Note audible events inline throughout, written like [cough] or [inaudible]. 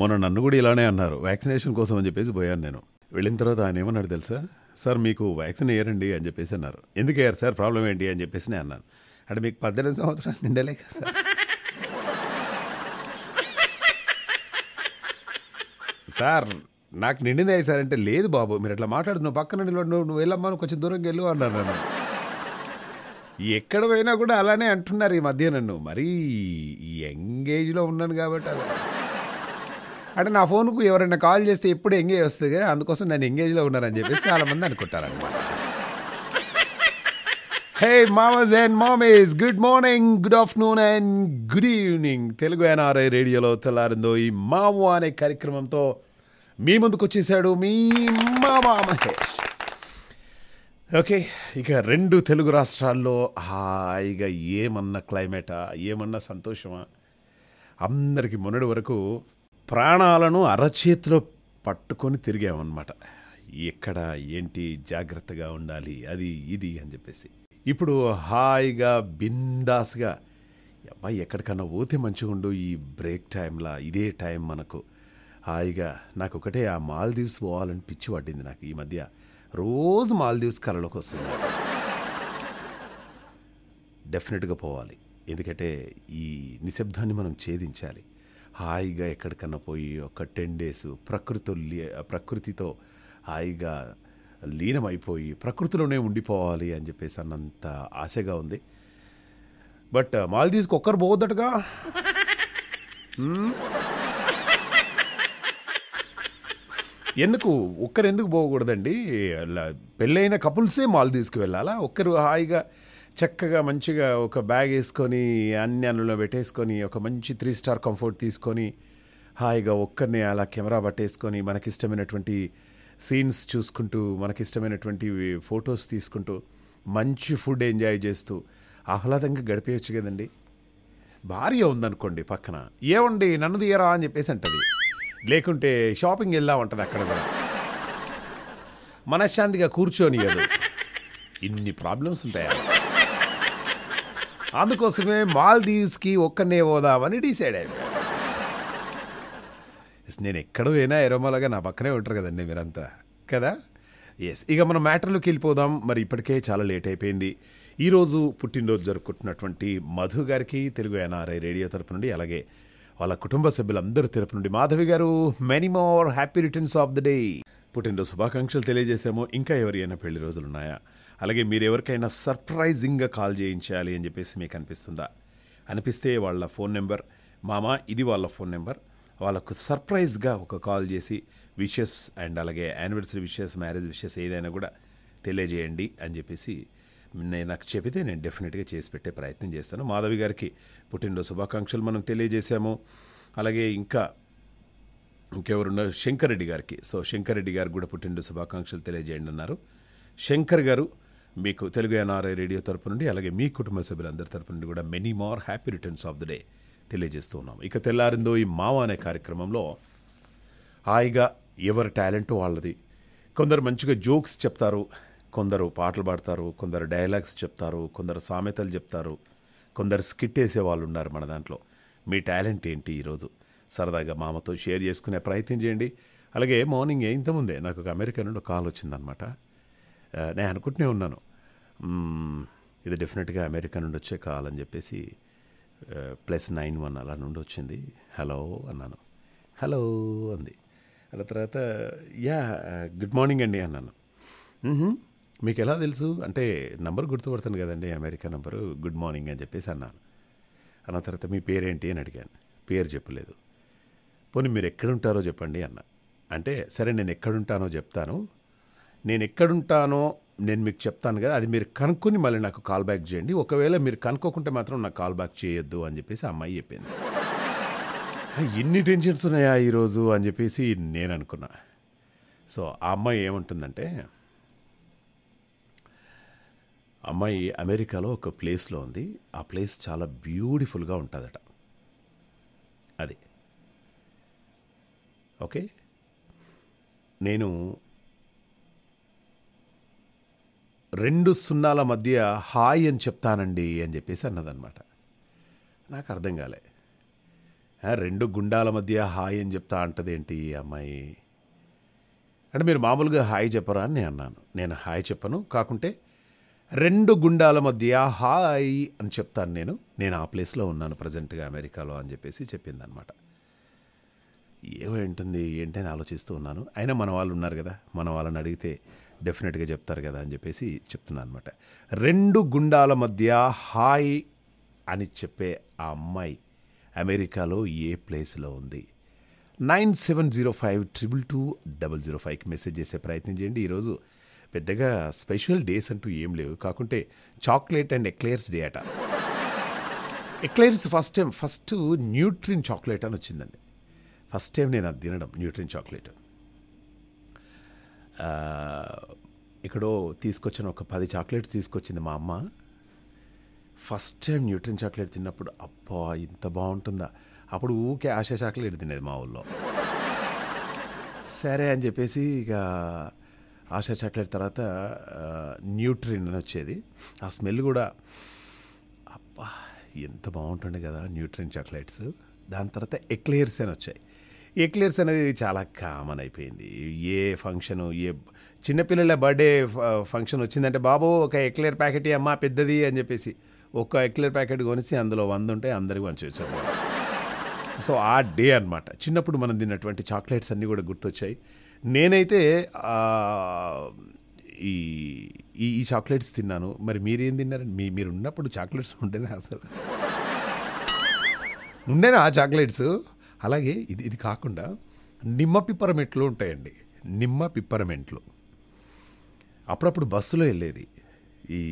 మొన్న నన్ను కూడా ఇలానే అన్నారు వ్యాక్సినేషన్ కోసం అని చెప్పేసి పోయాను నేను వెళ్ళిన తర్వాత ఆయన ఏమన్నాడు తెలుసా సార్ మీకు వ్యాక్సిన్ వేయరండి అని చెప్పేసి అన్నారు ఎందుకు అయ్యారు సార్ ప్రాబ్లం ఏంటి అని చెప్పేసి నేను అన్నాను అంటే మీకు పద్దెనిమిది సంవత్సరాలు నిండలే కదా సార్ సార్ నాకు నిండినాయి సార్ అంటే లేదు బాబు మీరు అట్లా మాట్లాడుతున్నావు పక్కన నిలబడి నువ్వు నువ్వు వెళ్ళమ్మా కొంచెం దూరంగా వెళ్ళు అన్నారు నన్ను ఎక్కడ పోయినా కూడా అలానే అంటున్నారు ఈ మధ్య నన్ను మరీ యంగ్ ఏజ్లో ఉన్నాను కాబట్టి అలా అంటే నా ఫోన్కు ఎవరైనా కాల్ చేస్తే ఎప్పుడు ఎంగేజ్ వస్తుంది అందుకోసం నేను ఎంగేజ్లో ఉన్నారని చెప్పేసి చాలామంది అనుకుంటారనమాట hey mamas and mamis good morning good afternoon and good evening Telugu NRI రేడియోలో తెల్లారిందో ఈ మాము అనే కార్యక్రమంతో మీ ముందుకు వచ్చేసాడు మీ మామ మహేష్ ఓకే ఇక రెండు తెలుగు రాష్ట్రాల్లో హాయిగా ఏమన్నా క్లైమేటా ఏమన్నా సంతోషమా అందరికీ మొన్నటి వరకు ప్రాణాలను అరచేతిలో పట్టుకొని తిరిగామన్నమాట ఎక్కడ ఏంటి జాగ్రత్తగా ఉండాలి అది ఇది అని చెప్పేసి ఇప్పుడు హాయిగా బిందాస్గా అబ్బాయి ఎక్కడికన్నా పోతే మంచిగా ఉండు ఈ బ్రేక్ టైంలా ఇదే టైం మనకు హాయిగా నాకు ఒకటే ఆ మాల్దీవ్స్ పోవాలని పిచ్చి పడింది నాకు ఈ మధ్య రోజు మాల్దీవ్స్ కలలోకి వస్తుంది డెఫినెట్గా పోవాలి ఎందుకంటే ఈ నిశ్శబ్దాన్ని మనం ఛేదించాలి హాయిగా ఎక్కడికన్నా పోయి ఒక టెన్ డేస్ ప్రకృతి ప్రకృతితో హాయిగా లీనమైపోయి ప్రకృతిలోనే ఉండిపోవాలి అని చెప్పేసి అన్నంత ఆశగా ఉంది బట్ మాల్దీవ్స్కి ఒక్కరు పోవద్దటగా ఎందుకు ఒక్కరు ఎందుకు పోకూడదండి పెళ్ళైన కపుల్సే మాల్దీవ్స్కి వెళ్ళాలా ఒక్కరు హాయిగా చక్కగా మంచిగా ఒక బ్యాగ్ వేసుకొని అన్ని అన్నలో పెట్టేసుకొని ఒక మంచి త్రీ స్టార్ కంఫర్ట్ తీసుకొని హాయిగా ఒక్కరిని అలా కెమెరా పట్టేసుకొని మనకిష్టమైనటువంటి సీన్స్ చూసుకుంటూ మనకిష్టమైనటువంటి ఫొటోస్ తీసుకుంటూ మంచి ఫుడ్ ఎంజాయ్ చేస్తూ ఆహ్లాదంగా గడిపేయచ్చు కదండి భార్య ఉందనుకోండి పక్కన ఏమండి నన్ను తీయరా అని చెప్పేసి అంటది లేకుంటే షాపింగ్ ఉంటుంది అక్కడ కూడా మనశ్శాంతిగా కూర్చొని ఇన్ని ప్రాబ్లమ్స్ ఉంటాయా అందుకోసమే మాల్దీవ్స్కి ఒక్కనే పోదామని డిసైడ్ అయిపోయాను ఎస్ నేను ఎక్కడ పోయినా ఎరోమాలాగా నా పక్కనే ఉంటారు కదండి మీరంతా కదా ఎస్ ఇక మనం మ్యాటర్లోకి వెళ్ళిపోదాం మరి ఇప్పటికే చాలా లేట్ అయిపోయింది ఈరోజు పుట్టినరోజు జరుపుకుంటున్నటువంటి మధు గారికి తెలుగు ఎన్ఆర్ఐ రేడియో తరపు నుండి అలాగే వాళ్ళ కుటుంబ సభ్యులందరూ తరపు నుండి Madhavi garu many more happy returns of the day పుట్టినరోజు శుభాకాంక్షలు తెలియజేశాము ఇంకా ఎవరైనా పెళ్లి రోజులు ఉన్నాయా అలాగే మీరు ఎవరికైనా సర్ప్రైజింగ్గా కాల్ చేయించాలి అని చెప్పేసి మీకు అనిపిస్తుందా అనిపిస్తే వాళ్ళ ఫోన్ నెంబర్ మామ ఇది వాళ్ళ ఫోన్ నెంబర్ వాళ్ళకు సర్ప్రైజ్గా ఒక కాల్ చేసి విషెస్ అండ్ అలాగే యానివర్సరీ విషెస్ మ్యారేజ్ విషెస్ ఏదైనా కూడా తెలియజేయండి అని చెప్పేసి నేను నాకు చెబితే నేను డెఫినెట్గా చేసి పెట్టే ప్రయత్నం చేస్తాను మాధవి గారికి పుట్టినరోజు శుభాకాంక్షలు మనం తెలియజేశాము అలాగే ఇంకా ఇంకెవరున్నారు రెడ్డి గారికి సో రెడ్డి గారు కూడా పుట్టినరోజు శుభాకాంక్షలు తెలియజేయండి అన్నారు శంకర్ గారు మీకు తెలుగు ఎన్ఆర్ఐ రేడియో తరపు నుండి అలాగే మీ కుటుంబ సభ్యులందరి తరపు నుండి కూడా many more happy returns of the day తెలియజేస్తూ ఉన్నాం ఇక తెల్లారిందో ఈ మావా అనే కార్యక్రమంలో హాయిగా ఎవరి టాలెంట్ వాళ్ళది కొందరు మంచిగా జోక్స్ చెప్తారు కొందరు పాటలు పాడతారు కొందరు డైలాగ్స్ చెప్తారు కొందరు సామెతలు చెప్తారు కొందరు స్కిట్ వేసే వాళ్ళు ఉన్నారు మన దాంట్లో మీ టాలెంట్ ఏంటి ఈరోజు సరదాగా మామతో షేర్ చేసుకునే ప్రయత్నం చేయండి అలాగే మార్నింగ్ ఇంతకుముందే నాకు ఒక అమెరికా నుండి కాల్ వచ్చిందనమాట నేను అనుకుంటూనే ఉన్నాను ఇది డెఫినెట్గా అమెరికా నుండి వచ్చే కాల్ అని చెప్పేసి ప్లస్ నైన్ వన్ అలా నుండి వచ్చింది హలో అన్నాను హలో అంది అన్న తర్వాత యా గుడ్ మార్నింగ్ అండి అన్నాను మీకు ఎలా తెలుసు అంటే నంబర్ గుర్తుపడుతుంది కదండి అమెరికా నంబరు గుడ్ మార్నింగ్ అని చెప్పేసి అన్నాను అన్న తర్వాత మీ పేరేంటి అని అడిగాను పేరు చెప్పలేదు పోనీ మీరు ఎక్కడుంటారో చెప్పండి అన్న అంటే సరే నేను ఎక్కడుంటానో చెప్తాను నేను ఎక్కడుంటానో నేను మీకు చెప్తాను కదా అది మీరు కనుక్కొని మళ్ళీ నాకు కాల్ బ్యాక్ చేయండి ఒకవేళ మీరు కనుక్కోకుంటే మాత్రం నాకు కాల్ బ్యాక్ చేయొద్దు అని చెప్పేసి అమ్మాయి చెప్పింది ఎన్ని టెన్షన్స్ ఉన్నాయా ఈరోజు అని చెప్పేసి నేను అనుకున్నా సో ఆ అమ్మాయి ఏమంటుందంటే అమ్మాయి అమెరికాలో ఒక ప్లేస్లో ఉంది ఆ ప్లేస్ చాలా బ్యూటిఫుల్గా ఉంటుందట అది ఓకే నేను రెండు సున్నాల మధ్య హాయ్ అని చెప్తానండి అని చెప్పేసి అన్నదనమాట నాకు అర్థం కాలే రెండు గుండాల మధ్య హాయ్ అని చెప్తా అంటదేంటి ఏంటి అమ్మాయి అంటే మీరు మామూలుగా హాయ్ చెప్పరా అని నేను అన్నాను నేను హాయ్ చెప్పను కాకుంటే రెండు గుండాల మధ్య హాయ్ అని చెప్తాను నేను నేను ఆ ప్లేస్లో ఉన్నాను ప్రజెంట్గా అమెరికాలో అని చెప్పేసి చెప్పిందనమాట ఏమై ఉంటుంది ఏంటని ఆలోచిస్తూ ఉన్నాను అయినా మన వాళ్ళు ఉన్నారు కదా మన వాళ్ళని అడిగితే డెఫినెట్గా చెప్తారు కదా అని చెప్పేసి చెప్తున్నాను అనమాట రెండు గుండాల మధ్య హాయ్ అని చెప్పే ఆ అమ్మాయి అమెరికాలో ఏ ప్లేస్లో ఉంది nine seven zero five triple two double zero ఫైవ్కి మెసేజ్ చేసే ప్రయత్నం చేయండి ఈరోజు పెద్దగా స్పెషల్ డేస్ అంటూ ఏం లేవు కాకుంటే చాక్లెట్ అండ్ ఎక్లేయర్స్ డే అట eclairs first time first Nutrine chocolate అని వచ్చిందండి ఫస్ట్ టైం నేను అది తినడం న్యూట్రిన్ చాక్లెట్ ఎక్కడో తీసుకొచ్చిన ఒక పది చాక్లెట్స్ తీసుకొచ్చింది మా అమ్మ ఫస్ట్ టైం న్యూట్రిన్ చాక్లెట్ తిన్నప్పుడు అబ్బా ఇంత బాగుంటుందా అప్పుడు ఊకే ఆశ చాక్లెట్ తినేది మా ఊళ్ళో సరే అని చెప్పేసి ఇక ఆశ చాక్లెట్ తర్వాత న్యూట్రిన్ అని వచ్చేది ఆ స్మెల్ కూడా అబ్బా ఎంత బాగుంటుండే కదా న్యూట్రిన్ చాక్లెట్స్ దాని తర్వాత ఎక్లేయర్స్ అని వచ్చాయి ఎక్లేర్స్ అనేది చాలా కామన్ అయిపోయింది ఏ ఫంక్షన్ ఏ చిన్నపిల్లల బర్త్డే ఫంక్షన్ వచ్చిందంటే బాబు ఒక ఎక్లియర్ ప్యాకెట్ అమ్మ పెద్దది అని చెప్పేసి ఒక్క ఎక్లేర్ ప్యాకెట్ కొనిసి అందులో వంద ఉంటే అందరికీ వచ్చారు సో ఆ డే అనమాట చిన్నప్పుడు మనం తిన్నటువంటి చాక్లెట్స్ అన్నీ కూడా గుర్తొచ్చాయి నేనైతే ఈ ఈ చాక్లెట్స్ తిన్నాను మరి మీరేం తిన్నారని మీ మీరు ఉన్నప్పుడు చాక్లెట్స్ ఉండేనా అసలు ఉండేనా ఆ చాక్లెట్స్ అలాగే ఇది ఇది కాకుండా నిమ్మ పిప్పరమెంట్లు ఉంటాయండి నిమ్మ పిప్పరమెంట్లు అప్పుడప్పుడు బస్సులో వెళ్ళేది ఈ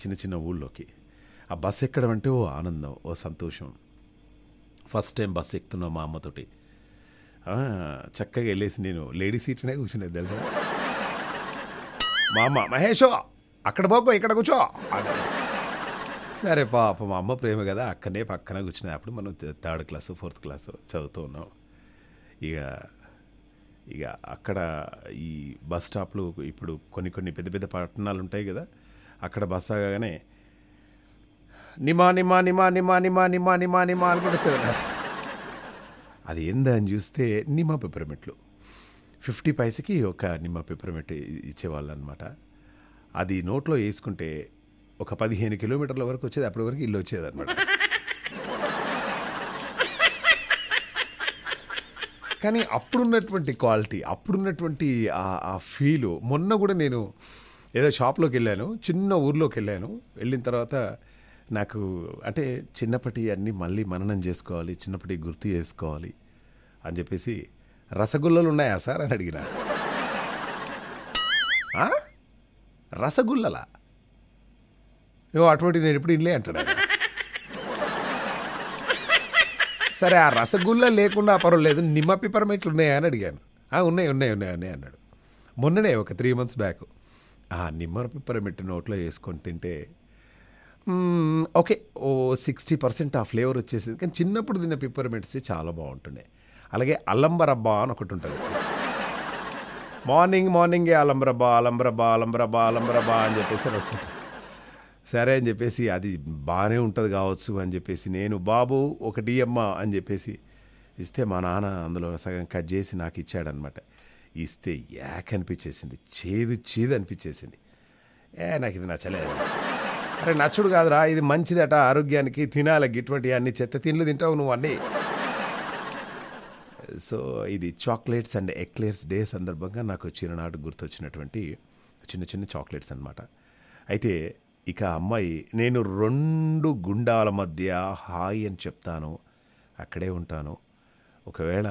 చిన్న చిన్న ఊళ్ళోకి ఆ బస్సు ఎక్కడం అంటే ఓ ఆనందం ఓ సంతోషం ఫస్ట్ టైం బస్సు ఎక్కుతున్నాం మా అమ్మతోటి చక్కగా వెళ్ళేసి నేను లేడీ సీట్నే కూర్చునేది తెలుసా మా అమ్మ మహేషో అక్కడ పోకో ఇక్కడ కూర్చో సరే పాప మా అమ్మ ప్రేమ కదా అక్కనే పక్కన కూర్చున్నాయి అప్పుడు మనం థర్డ్ క్లాసు ఫోర్త్ క్లాసు చదువుతూ ఉన్నాం ఇక ఇక అక్కడ ఈ బస్ స్టాప్లు ఇప్పుడు కొన్ని కొన్ని పెద్ద పెద్ద పట్టణాలు ఉంటాయి కదా అక్కడ బస్ ఆగానే నిమా నిమా నిమా నిమా నిమా నిమా నిమా నిమా అనుకుంటే చదువు అది ఏందని చూస్తే నిమ్మ పెప్పరమెట్లు ఫిఫ్టీ పైసకి ఒక నిమ్మ పెప్పరమెట్ ఇచ్చేవాళ్ళు అనమాట అది నోట్లో వేసుకుంటే ఒక పదిహేను కిలోమీటర్ల వరకు వచ్చేది అప్పటి వరకు ఇల్లు వచ్చేది అనమాట కానీ అప్పుడున్నటువంటి క్వాలిటీ అప్పుడున్నటువంటి ఆ ఫీలు మొన్న కూడా నేను ఏదో షాప్లోకి వెళ్ళాను చిన్న ఊర్లోకి వెళ్ళాను వెళ్ళిన తర్వాత నాకు అంటే చిన్నప్పటి అన్నీ మళ్ళీ మననం చేసుకోవాలి చిన్నప్పటి గుర్తు చేసుకోవాలి అని చెప్పేసి రసగుల్లలు ఉన్నాయా సార్ అని అడిగిన రసగుల్లలా ఏ అటువంటి నేను ఎప్పుడు ఇల్లే అంటాడు సరే ఆ రసగుల్ల లేకుండా పర్వాలేదు నిమ్మ పిపర్మెంట్లు ఉన్నాయా అని అడిగాను ఉన్నాయి ఉన్నాయి ఉన్నాయి ఉన్నాయి అన్నాడు మొన్ననే ఒక త్రీ మంత్స్ బ్యాక్ ఆ నిమ్మ పిపర్మెంట్ నోట్లో వేసుకొని తింటే ఓకే ఓ సిక్స్టీ పర్సెంట్ ఆ ఫ్లేవర్ వచ్చేసింది కానీ చిన్నప్పుడు తిన్న పిప్పర్మెంట్స్ చాలా బాగుంటుండే అలాగే అలంబరబ్బా అని ఒకటి ఉంటుంది మార్నింగ్ మార్నింగే అలంబరబ్బా అలంబరబ్బా అలంబరబ్బా అలంబరబ్బా అని చెప్పేసి వస్తుంటుంది సరే అని చెప్పేసి అది బాగానే ఉంటుంది కావచ్చు అని చెప్పేసి నేను బాబు ఒకటి అమ్మ అని చెప్పేసి ఇస్తే మా నాన్న అందులో సగం కట్ చేసి నాకు ఇచ్చాడనమాట ఇస్తే యాక్ అనిపించేసింది చేదు చేదు అనిపించేసింది ఏ నాకు ఇది నచ్చలేదు అరే నచ్చుడు కాదురా ఇది మంచిదట ఆరోగ్యానికి తినాలి ఇటువంటి అన్ని చెత్త తిండ్లు తింటావు నువ్వు అన్నీ సో ఇది చాక్లెట్స్ అండ్ ఎక్లేర్స్ డే సందర్భంగా నాకు చిన్ననాడు గుర్తొచ్చినటువంటి చిన్న చిన్న చాక్లెట్స్ అనమాట అయితే ఇక అమ్మాయి నేను రెండు గుండాల మధ్య హాయ్ అని చెప్తాను అక్కడే ఉంటాను ఒకవేళ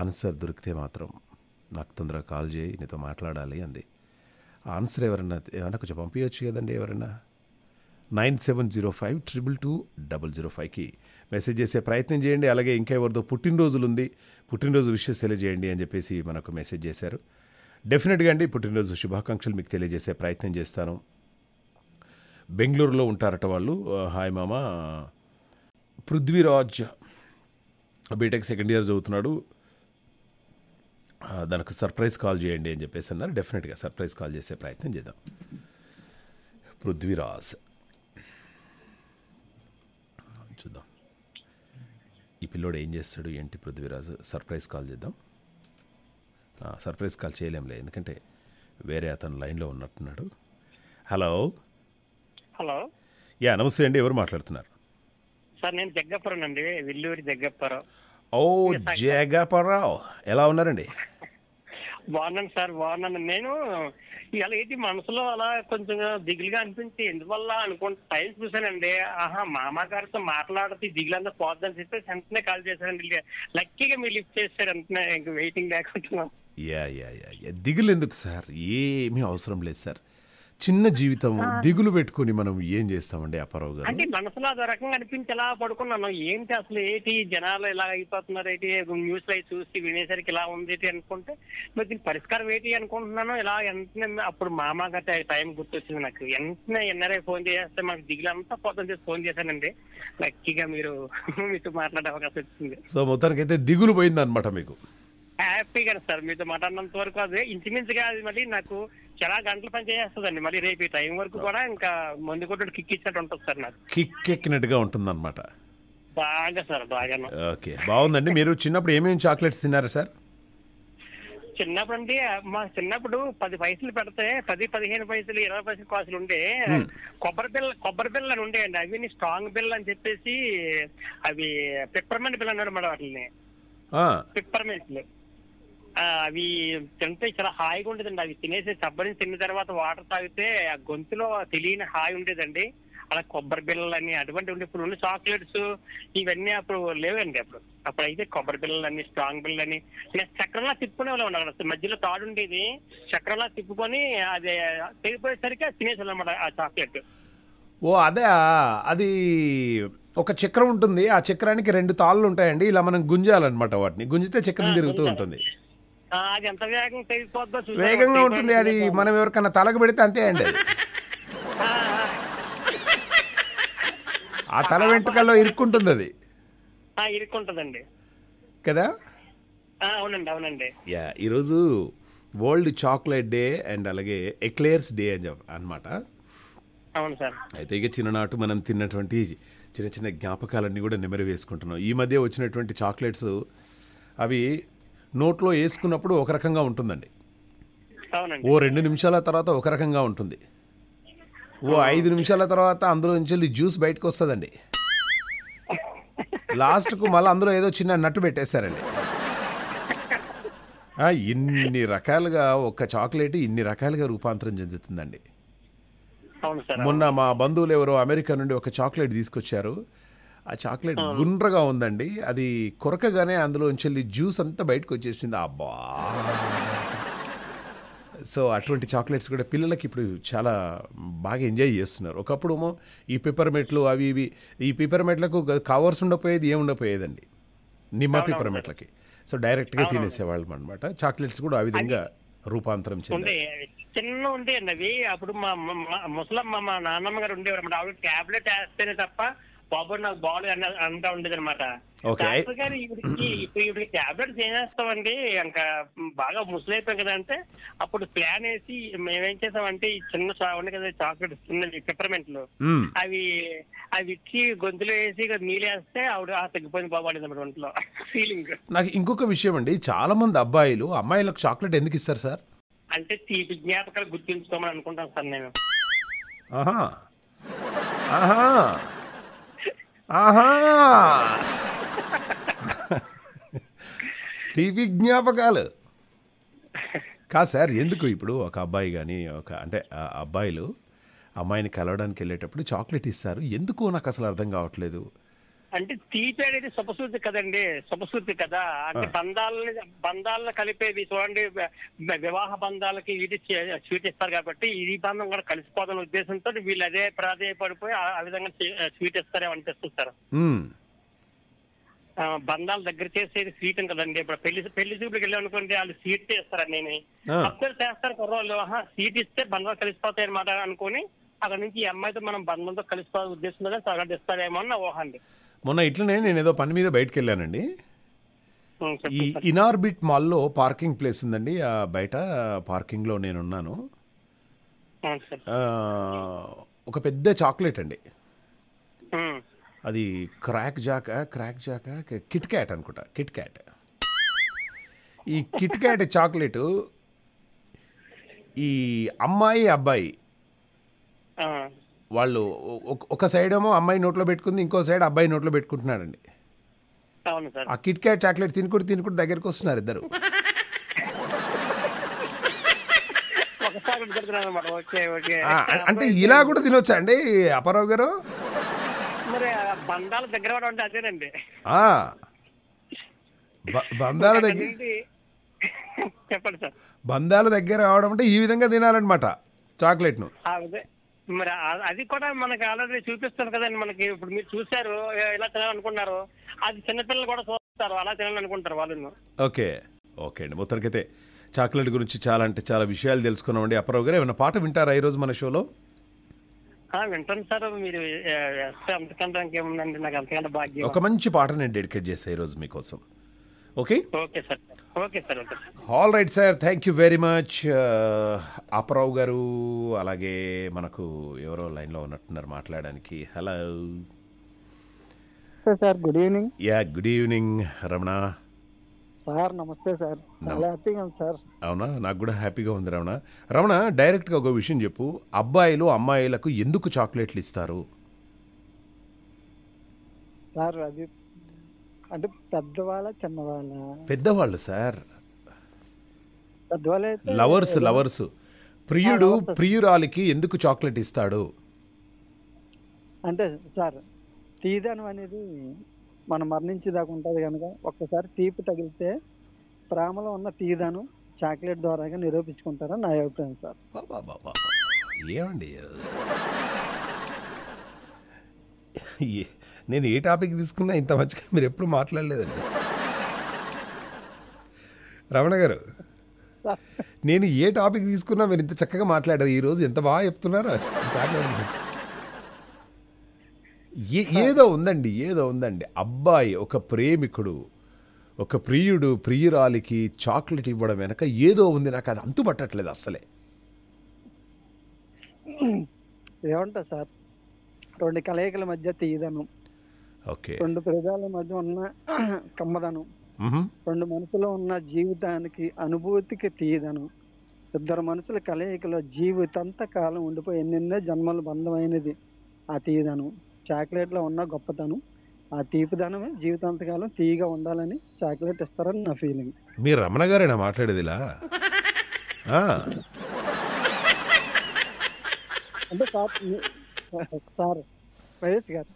ఆన్సర్ దొరికితే మాత్రం నాకు తొందరగా కాల్ చేయి నీతో మాట్లాడాలి అంది ఆన్సర్ ఎవరన్నా ఏమన్నా కొంచెం పంపించవచ్చు కదండి ఎవరన్నా nine seven zero five triple two double zero ఫైవ్కి మెసేజ్ చేసే ప్రయత్నం చేయండి అలాగే ఇంకా ఎవరిదో పుట్టినరోజులు ఉంది పుట్టినరోజు విషయస్ తెలియజేయండి అని చెప్పేసి మనకు మెసేజ్ చేశారు డెఫినెట్గా అండి పుట్టినరోజు శుభాకాంక్షలు మీకు తెలియజేసే ప్రయత్నం చేస్తాను బెంగళూరులో ఉంటారట వాళ్ళు హాయ్ మామ పృథ్వీరాజ్ బీటెక్ సెకండ్ ఇయర్ చదువుతున్నాడు దానికి సర్ప్రైజ్ కాల్ చేయండి అని చెప్పేసి అన్నారు డెఫినెట్గా సర్ప్రైజ్ కాల్ చేసే ప్రయత్నం చేద్దాం పృథ్వీరాజ్ చూద్దాం ఈ పిల్లోడు ఏం చేస్తాడు ఏంటి పృథ్వీరాజ్ సర్ప్రైజ్ కాల్ చేద్దాం సర్ప్రైజ్ కాల్ చేయలేంలే ఎందుకంటే వేరే అతను లైన్లో ఉన్నట్టున్నాడు హలో హలో యా నమస్తే అండి ఎవరు మాట్లాడుతున్నారు సార్ నేను జగ్గపురం అండి విల్లూరి జగ్గపురం ఓ జగపరావు ఎలా ఉన్నారండి బాగున్నాను సార్ బాగున్నాను నేను ఇలా ఏంటి మనసులో అలా కొంచెం దిగులుగా అనిపించి ఎందువల్ల అనుకుంట టైం చూశానండి ఆహా మామగారితో మాట్లాడితే దిగులంతా పోద్దని చెప్పేసి వెంటనే కాల్ చేశారండి లక్కీగా మీరు లిఫ్ట్ చేస్తారు వెంటనే ఇంక వెయిటింగ్ లేకుంటున్నాం యా యా యా దిగులు ఎందుకు సార్ ఏమీ అవసరం లేదు సార్ చిన్న జీవితం దిగులు పెట్టుకుని మనం ఏం చేస్తామండి అపరావు గారు అంటే మనసులో అదో రకంగా అనిపించేలా పడుకున్నాను ఏంటి అసలు ఏంటి జనాలు ఇలా అయిపోతున్నారు ఏంటి న్యూస్ లో చూసి వినేసరికి ఇలా ఉంది అనుకుంటే మరి దీని పరిష్కారం ఏంటి అనుకుంటున్నాను ఇలా ఎంత అప్పుడు మామ గట్ట టైం గుర్తొచ్చింది నాకు ఎంత ఎన్ఆర్ఐ ఫోన్ చేస్తే మాకు దిగులు అంతా పోతాం చేసి ఫోన్ చేశానండి లక్కీగా మీరు [laughs] మీతో మాట్లాడే అవకాశం వచ్చింది సో మొత్తానికి అయితే దిగులు పోయింది అనమాట మీకు హ్యాపీగా సార్ మీతో మాట్లాడినంత వరకు అదే ఇంచుమించుగా అది మళ్ళీ నాకు చాలా గంటలు పని చేస్తుందండి మళ్ళీ రేపు ఈ టైం వరకు కూడా ఇంకా మందు కొట్టు కిక్ ఇచ్చినట్టు ఉంటుంది సార్ నాకు కిక్ ఎక్కినట్టుగా ఉంటుంది అనమాట బాగా సార్ బాగా ఓకే బాగుందండి మీరు చిన్నప్పుడు ఏమేమి చాక్లెట్స్ తిన్నారు సార్ చిన్నప్పుడు అండి మా చిన్నప్పుడు పది పైసలు పెడితే పది పదిహేను పైసలు ఇరవై పైసలు కాసులు ఉండే కొబ్బరి బిల్ల కొబ్బరి బిల్ల అని ఉండేయండి అవి స్ట్రాంగ్ బిల్ల అని చెప్పేసి అవి పిప్పర్మెంట్ బిల్ అన్నాడు మేడం వాటిని పిప్పర్మెంట్లు అవి తింటే చాలా హాయిగా ఉండేదండి అవి తినేసి సబ్బరిని తిన్న తర్వాత వాటర్ తాగితే ఆ గొంతులో తెలియని హాయి ఉండేదండి అలా కొబ్బరి బిళ్ళలని అటువంటి ఇప్పుడు ఉన్న చాక్లెట్స్ ఇవన్నీ అప్పుడు లేవండి అప్పుడు అప్పుడైతే కొబ్బరి బిళ్ళలని స్ట్రాంగ్ బిళ్ళని నేను చక్రంలా తిప్పుకునే వాళ్ళు అక్కడ మధ్యలో తాడు ఉండేది చక్రంలా తిప్పుకొని అది తెగిపోయేసరికి తినేసాను అనమాట ఆ చాక్లెట్ ఓ అదే అది ఒక చక్రం ఉంటుంది ఆ చక్రానికి రెండు తాళ్ళు ఉంటాయండి ఇలా మనం గుంజాలన్నమాట వాటిని గుంజితే చక్రం తిరుగుతూ ఉంటుంది వేగంగా ఉంటుంది అది మనం ఎవరికన్నా తలకు పెడితే అంతే అండి ఆ తల వెంట్రుకల్లో ఇరుక్కుంటుంది అది ఇరుక్కుంటుందండి కదా అవునండి యా ఈరోజు వరల్డ్ చాక్లెట్ డే అండ్ అలాగే ఎక్లేర్స్ డే అని అనమాట అవును సార్ అయితే ఇక చిన్ననాటు మనం తిన్నటువంటి చిన్న చిన్న జ్ఞాపకాలన్నీ కూడా నెమరి వేసుకుంటున్నాం ఈ మధ్య వచ్చినటువంటి చాక్లెట్స్ అవి నోట్లో వేసుకున్నప్పుడు ఒక రకంగా ఉంటుందండి ఓ రెండు నిమిషాల తర్వాత ఒక రకంగా ఉంటుంది ఓ ఐదు నిమిషాల తర్వాత అందులో నుంచి జ్యూస్ బయటకు వస్తుందండి లాస్ట్కు మళ్ళీ అందులో ఏదో చిన్న నట్టు పెట్టేశారండి ఇన్ని రకాలుగా ఒక చాక్లెట్ ఇన్ని రకాలుగా రూపాంతరం చెందుతుందండి మొన్న మా బంధువులు ఎవరో అమెరికా నుండి ఒక చాక్లెట్ తీసుకొచ్చారు ఆ చాక్లెట్ గుండ్రగా ఉందండి అది కొరకగానే అందులోంచి జ్యూస్ అంతా బయటకు వచ్చేసింది అబ్బా సో అటువంటి చాక్లెట్స్ కూడా పిల్లలకి ఇప్పుడు చాలా బాగా ఎంజాయ్ చేస్తున్నారు ఒకప్పుడు ఏమో ఈ పిపర్మెట్లు అవి ఇవి ఈ పిపర్మెట్లకు కవర్స్ ఉండపోయేది ఏమి ఉండపోయేదండి నిమ్మ పిపర్మెట్లకి సో డైరెక్ట్గా తినేసేవాళ్ళం అనమాట చాక్లెట్స్ కూడా ఆ విధంగా రూపాంతరం చెందాయి చిన్న ఉండేయండి అప్పుడు మా ముసలమ్మ మా నాన్నమ్మ గారు ఉండేవారు ఆవిడ ట్యాబ్లెట్ వేస్తేనే తప్ప బాబు నాకు బాల్ అని అంటా ఉండేది అనమాట ఇప్పుడు టాబ్లెట్స్ ఏం చేస్తామండి ఇంకా బాగా ముసలైపోయాం కదా అంటే అప్పుడు ప్లాన్ వేసి మేమేం చేసామంటే ఈ చిన్న ఉంది కదా చాక్లెట్ చిన్న పిప్పర్మెంట్ లో అవి అవి ఇచ్చి గొంతులో వేసి నీళ్ళేస్తే ఆవిడ తగ్గిపోయింది బాబు అనమాట ఒంట్లో ఫీలింగ్ [laughs] నాకు ఇంకొక విషయం అండి చాలా మంది అబ్బాయిలు అమ్మాయిలకు చాక్లెట్ ఎందుకు ఇస్తారు సార్ అంటే తీపి జ్ఞాపకాలు గుర్తుంచుకోమని అనుకుంటాం సార్ నేను ఆహా ఆహా [laughs] టీవీ జ్ఞాపకాలు కాదు సార్ ఎందుకు ఇప్పుడు ఒక అబ్బాయి కానీ ఒక అంటే అబ్బాయిలు అమ్మాయిని కలవడానికి వెళ్ళేటప్పుడు చాక్లెట్ ఇస్తారు ఎందుకు నాకు అసలు అర్థం కావట్లేదు అంటే తీపి అనేది సమశృద్ధి కదండి సమశృద్ధి కదా అంటే బంధాలని బంధాలను కలిపేది చూడండి వివాహ బంధాలకి ఇది స్వీటిస్తారు కాబట్టి ఈ బంధం కూడా కలిసిపోదనే ఉద్దేశంతో వీళ్ళు అదే ప్రాధాయపడిపోయి ఆ విధంగా స్వీటిస్తారేమో అనిపిస్తుంది సార్ బంధాలు దగ్గర చేసేది స్వీట్ కదండి ఇప్పుడు పెళ్లి పెళ్లి చూపులకు వెళ్ళి అనుకోండి వాళ్ళు స్వీట్ చేస్తారు నేను అప్పుడు చేస్తారు కుర్రోళ్ళు స్వీట్ ఇస్తే బంధాలు కలిసిపోతాయి అనమాట అనుకుని అక్కడ నుంచి ఈ అమ్మాయితో మనం బంధంతో కలిసిపోయే ఉద్దేశంతో సగం ఇస్తారేమో అన్న అండి మొన్న ఇట్లనే నేను ఏదో పని మీద బయటకు వెళ్ళానండి ఈ ఇనార్బిట్ మాల్లో పార్కింగ్ ప్లేస్ ఉందండి ఆ బయట పార్కింగ్లో నేనున్నాను ఒక పెద్ద చాక్లెట్ అండి అది Krackjack Krackjack KitKat అనుకుంటా కిట్ క్యాట్ ఈ కిట్ క్యాట్ చాక్లెట్ ఈ అమ్మాయి అబ్బాయి వాళ్ళు ఒక సైడ్ ఏమో అమ్మాయి నోట్లో పెట్టుకుంది ఇంకో సైడ్ అబ్బాయి నోట్లో పెట్టుకుంటున్నారండి ఆ కిట్ క్యాట్ చాక్లెట్ తినుకుంటూ తినుకుంటూ దగ్గరికి వస్తున్నారు ఇద్దరు అంటే ఇలా కూడా తినొచ్చా అండి అపారావు గారు బంధాల దగ్గర బంధాల దగ్గర చెప్పండి సార్ బంధాల దగ్గర రావడం అంటే ఈ విధంగా తినాలన్నమాట చాక్లెట్ను మరి అది కూడా మనకి ఆల్రెడీ చూపిస్తుంది కదండి మనకి ఇప్పుడు మీరు చూశారు ఇలా తినాలనుకున్నారు అది చిన్నపిల్లలు కూడా చూస్తారు అలా తినాలనుకుంటారు వాళ్ళు ఓకే ఓకే అండి మొత్తానికైతే చాక్లెట్ గురించి చాలా అంటే చాలా విషయాలు అండి అప్పారావు గారు ఏమైనా పాట వింటారా ఈరోజు మన షోలో వింటాను సార్ మీరు అంతకంటే ఇంకేముందండి నాకు అంతకంటే భాగ్యం ఒక మంచి పాటను డెడికేట్ చేసా ఈరోజు మీకోసం okay okay sir okay sir all right sir thank you very much Apparao garu అలాగే మనకు ఎవరో లైన్లో ఉన్నట్టున్నారు మాట్లాడడానికి hello sir sir good evening yeah good evening Ramana sir namaste sir చాలా హ్యాపీగా ఉంది సార్ అవునా నాకు కూడా హ్యాపీగా ఉంది రమణ రమణ డైరెక్ట్గా ఒక విషయం చెప్పు అబ్బాయిలు అమ్మాయిలకు ఎందుకు చాక్లెట్లు ఇస్తారు సార్ అది అంటే పెద్దవాళ్ళ చిన్నవాళ్ళ పెద్దవాళ్ళు సార్ పెద్దవాళ్ళే లవర్స్ లవర్స్ ప్రియుడు ప్రియురాలికి ఎందుకు చాక్లెట్ ఇస్తాడు అంటే సార్ తీదనం అనేది మనం మరణించేదాకా ఉంటుంది కనుక ఒక్కసారి తీపి తగిలితే ప్రేమలో ఉన్న తీదను చాక్లెట్ ద్వారాగా నిరూపించుకుంటారని నా అభిప్రాయం సార్ ఏమండి నేను ఏ టాపిక్ తీసుకున్నా ఇంత మంచిగా మీరు ఎప్పుడు మాట్లాడలేదండి రమణ గారు నేను ఏ టాపిక్ తీసుకున్నా మీరు ఇంత చక్కగా మాట్లాడారు ఈరోజు ఎంత బాగా చెప్తున్నారు ఏ ఏదో ఉందండి ఏదో ఉందండి అబ్బాయి ఒక ప్రేమికుడు ఒక ప్రియుడు ప్రియురాలికి చాక్లెట్ ఇవ్వడం వెనక ఏదో ఉంది నాకు అది అంతు పట్టట్లేదు అసలే ఏమంట సార్ రెండు కలయికల మధ్య తీయదను ఓకే రెండు ప్రజల మధ్య ఉన్న [clears throat] కమ్మదనం రెండు మనసులో ఉన్న జీవితానికి అనుభూతికి తీయదనం ఇద్దరు మనుషుల కలయికలో జీవితంత కాలం ఉండిపోయి ఎన్నెన్నో జన్మలు బంధమైనది ఆ తీయదనం చాక్లెట్లో ఉన్న గొప్పతనం ఆ తీపిదనమే జీవితాంతకాలం తీయగా ఉండాలని చాక్లెట్ ఇస్తారని నా ఫీలింగ్ మీరు రమణ గారేనా మాట్లాడేది ఇలా అంటే సార్ వైఎస్ గారు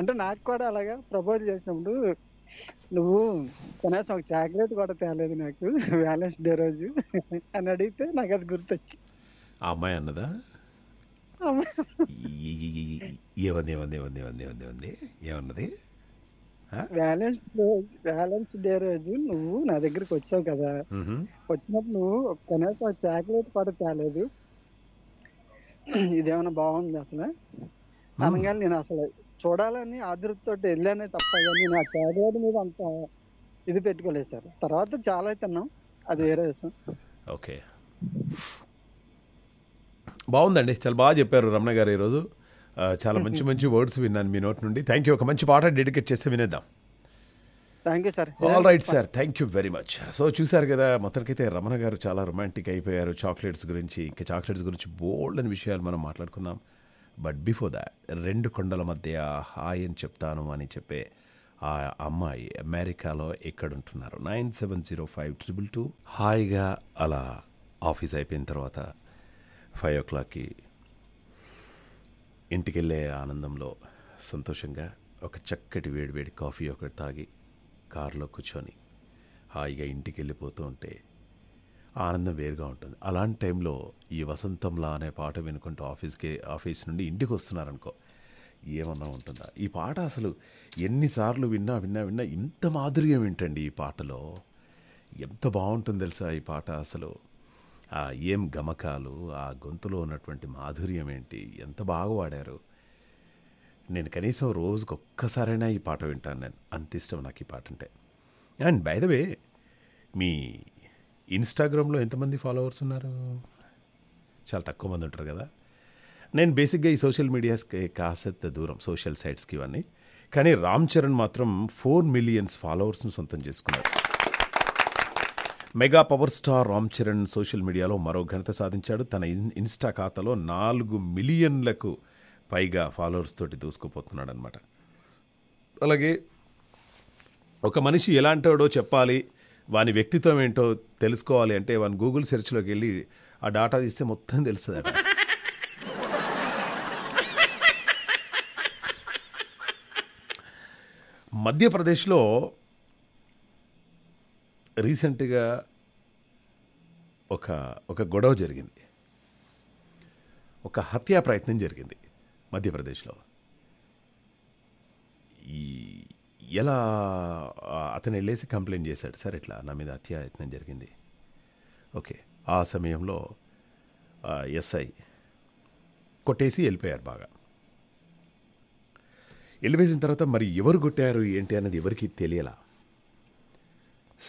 అంటే నాకు కూడా అలాగా ప్రపోజ్ చేసినప్పుడు నువ్వు కనీసం ఒక చాక్లెట్ కూడా తేలేదు నాకు వ్యాలెన్స్ డే రోజు అని అడిగితే నాకు అది గుర్తొచ్చి అమ్మాయి అన్నదా ఏమన్నది వ్యాలెన్స్ రోజు వ్యాలెన్స్ డే రోజు నువ్వు నా దగ్గరికి వచ్చావు కదా వచ్చినప్పుడు నువ్వు కనీసం చాక్లెట్ కూడా తేలేదు ఇదేమన్నా బాగుంది అసలు అనగానే నేను అసలు చూడాలని ఆదృతితో వెళ్ళానే తప్ప కానీ నా క్యారియర్ మీద అంత ఇది పెట్టుకోలేదు సార్ తర్వాత చాలా తిన్నాం అది వేరే విషయం ఓకే బాగుందండి చాలా బాగా చెప్పారు రమణ గారు ఈరోజు చాలా మంచి [laughs] మంచి వర్డ్స్ విన్నాను మీ నోట్ నుండి థ్యాంక్ యూ ఒక మంచి పాట డెడికేట్ చేస్తే వినేద్దాం thank you sir all right sir thank you very much so చూసారు కదా మొత్తానికైతే రమణ గారు చాలా రొమాంటిక్ అయిపోయారు చాక్లెట్స్ గురించి ఇంకా చాక్లెట్స్ గురించి బోల్డ్ అని విషయాలు మనం మాట్లాడుకుందాం బట్ బిఫోర్ దాట్ రెండు కొండల మధ్య హాయ్ అని చెప్తాను అని చెప్పే ఆ అమ్మాయి అమెరికాలో ఎక్కడుంటున్నారు nine seven zero five triple two హాయిగా అలా ఆఫీస్ అయిపోయిన తర్వాత ఫైవ్ ఓ క్లాక్కి ఇంటికి వెళ్ళే ఆనందంలో సంతోషంగా ఒక చక్కటి వేడి వేడి కాఫీ ఒకటి తాగి కారులో కూర్చొని హాయిగా ఇంటికి వెళ్ళిపోతూ ఉంటే ఆనందం వేరుగా ఉంటుంది అలాంటి టైంలో ఈ వసంతంలా అనే పాట వినుకుంటూ ఆఫీస్కి ఆఫీస్ నుండి ఇంటికి వస్తున్నారనుకో ఏమన్నా ఉంటుందా ఈ పాట అసలు ఎన్నిసార్లు విన్నా విన్నా విన్నా ఇంత మాధుర్యం ఏంటండి ఈ పాటలో ఎంత బాగుంటుంది తెలుసా ఈ పాట అసలు ఆ ఏం గమకాలు ఆ గొంతులో ఉన్నటువంటి మాధుర్యం ఏంటి ఎంత బాగా వాడారు నేను కనీసం రోజుకి ఒక్కసారైనా ఈ పాట వింటాను నేను అంత ఇష్టం నాకు ఈ పాట అంటే అండ్ బై ద వే మీ ఇన్స్టాగ్రామ్లో ఎంతమంది ఫాలోవర్స్ ఉన్నారు చాలా తక్కువ మంది ఉంటారు కదా నేను బేసిక్గా ఈ సోషల్ మీడియాస్కి కాసేంత దూరం సోషల్ సైట్స్కి ఇవన్నీ కానీ రామ్ చరణ్ మాత్రం ఫోర్ మిలియన్స్ ఫాలోవర్స్ను సొంతం చేసుకున్నారు mega power star Ram Charan social మీడియాలో మరో ఘనత సాధించాడు తన ఇన్స్టా ఖాతాలో నాలుగు మిలియన్లకు పైగా ఫాలోవర్స్ తోటి దూసుకుపోతున్నాడు అనమాట అలాగే ఒక మనిషి ఎలాంటాడో చెప్పాలి వాని వ్యక్తిత్వం ఏంటో తెలుసుకోవాలి అంటే వాని గూగుల్ సెర్చ్లోకి వెళ్ళి ఆ డాటా తీస్తే మొత్తం తెలుస్తుంది అంట మధ్యప్రదేశ్లో రీసెంట్గా ఒక ఒక గొడవ జరిగింది ఒక హత్యా ప్రయత్నం జరిగింది మధ్యప్రదేశ్లో ఈ ఎలా అతను వెళ్ళేసి కంప్లైంట్ చేశాడు సార్ ఇట్లా నా మీద అత్యాయత్నం జరిగింది ఓకే ఆ సమయంలో ఎస్ఐ కొట్టేసి వెళ్ళిపోయారు బాగా వెళ్ళిపోయిన తర్వాత మరి ఎవరు కొట్టారు ఏంటి అన్నది ఎవరికి తెలియలా